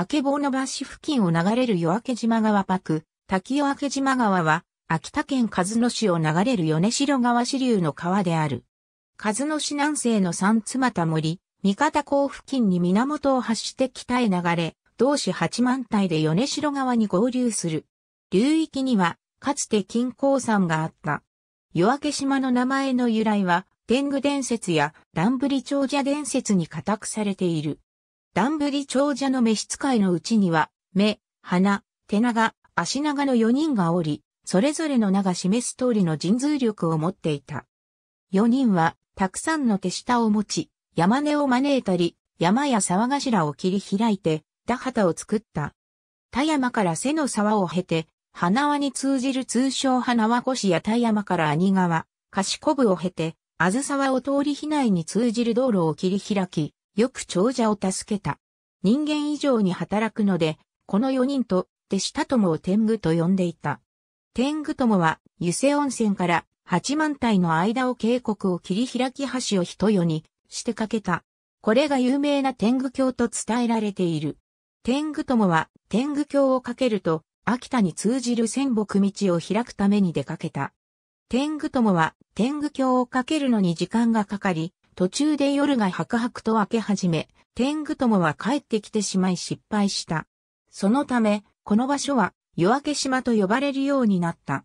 明けぼの橋付近を流れる夜明け島川パク、滝夜明け島川は、秋田県鹿角市を流れる米城川支流の川である。鹿角市南西の三妻田森、三方港付近に源を発して北へ流れ、同市八万体で米城川に合流する。流域には、かつて金鉱山があった。夜明け島の名前の由来は、天狗伝説や乱リ長者伝説に固くされている。ダンブリ長者の召使いのうちには、目、鼻、手長、足長の4人がおり、それぞれの名が示す通りの神通力を持っていた。4人は、たくさんの手下を持ち、山根を招いたり、山や沢頭を切り開いて、田畑を作った。田山から背の沢を経て、花輪に通じる通称花輪越や田山から兄川、賢部を経て、あず沢を通り避害に通じる道路を切り開き、よく長者を助けた。人間以上に働くので、この4人と弟たともを天狗と呼んでいた。天狗友は湯瀬温泉から八万体の間を渓谷を切り開き橋を一夜にしてかけた。これが有名な天狗橋と伝えられている。天狗友は天狗橋をかけると秋田に通じる千北道を開くために出かけた。天狗友は天狗橋をかけるのに時間がかかり、途中で夜が白々と明け始め、天狗友は帰ってきてしまい失敗した。そのため、この場所は夜明け島と呼ばれるようになった。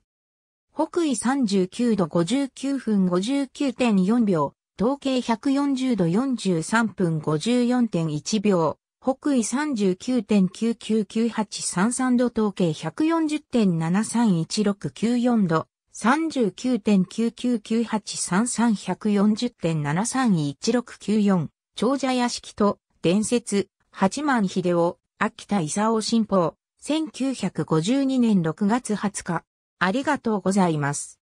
北緯39度59分59.4秒、統計140度43分54.1秒、北緯39.99983度統計140.731694度、3 9 9 9 9 8 3 3 4 0 7 3 1 6 9 4長者屋敷と伝説八幡秀夫秋田勲新報1952年6月20日ありがとうございます。